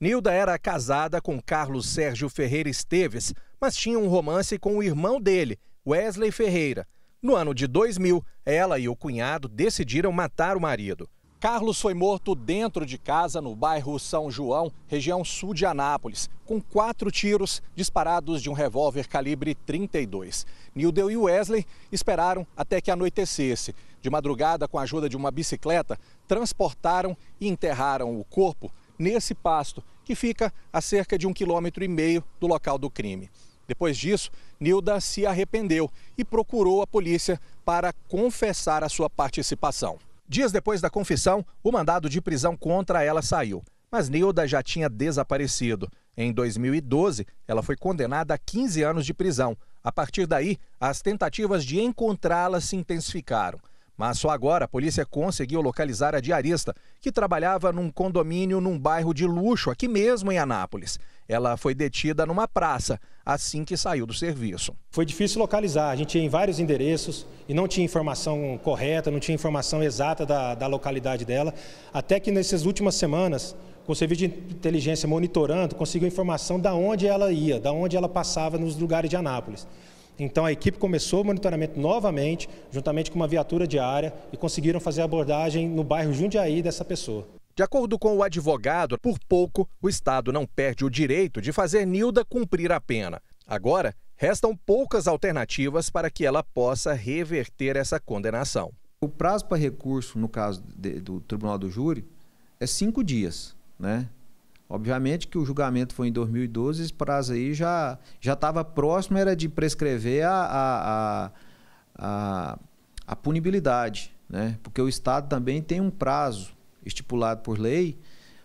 Nilda era casada com Carlos Sérgio Ferreira Esteves, mas tinha um romance com o irmão dele, Wesley Ferreira. No ano de 2000, ela e o cunhado decidiram matar o marido. Carlos foi morto dentro de casa no bairro São João, região sul de Anápolis, com quatro tiros disparados de um revólver calibre 32. Nildeu e Wesley esperaram até que anoitecesse. De madrugada, com a ajuda de uma bicicleta, transportaram e enterraram o corpo nesse pasto, que fica a cerca de um quilômetro e meio do local do crime. Depois disso, Nilda se arrependeu e procurou a polícia para confessar a sua participação. Dias depois da confissão, o mandado de prisão contra ela saiu, mas Nilda já tinha desaparecido. Em 2012, ela foi condenada a 15 anos de prisão. A partir daí, as tentativas de encontrá-la se intensificaram. Mas só agora a polícia conseguiu localizar a diarista, que trabalhava num condomínio num bairro de luxo, aqui mesmo em Anápolis. Ela foi detida numa praça assim que saiu do serviço. Foi difícil localizar, a gente ia em vários endereços e não tinha informação correta, não tinha informação exata da, da localidade dela. Até que nessas últimas semanas, com o serviço de inteligência monitorando, conseguiu informação da onde ela ia, da onde ela passava nos lugares de Anápolis. Então a equipe começou o monitoramento novamente, juntamente com uma viatura diária, e conseguiram fazer a abordagem no bairro Jundiaí dessa pessoa. De acordo com o advogado, por pouco o Estado não perde o direito de fazer Nilda cumprir a pena. Agora, restam poucas alternativas para que ela possa reverter essa condenação. O prazo para recurso, no caso de, do tribunal do júri, é cinco dias. Né? Obviamente que o julgamento foi em 2012, esse prazo aí já estava próximo, era de prescrever a, a, a, a, punibilidade, né? porque o Estado também tem um prazo estipulado por lei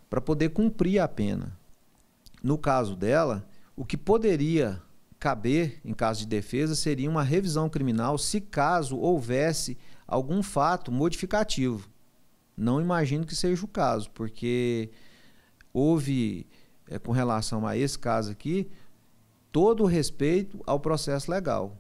para poder cumprir a pena. No caso dela, o que poderia caber em caso de defesa seria uma revisão criminal se caso houvesse algum fato modificativo. Não imagino que seja o caso, porque houve, é, com relação a esse caso aqui, todo o respeito ao processo legal.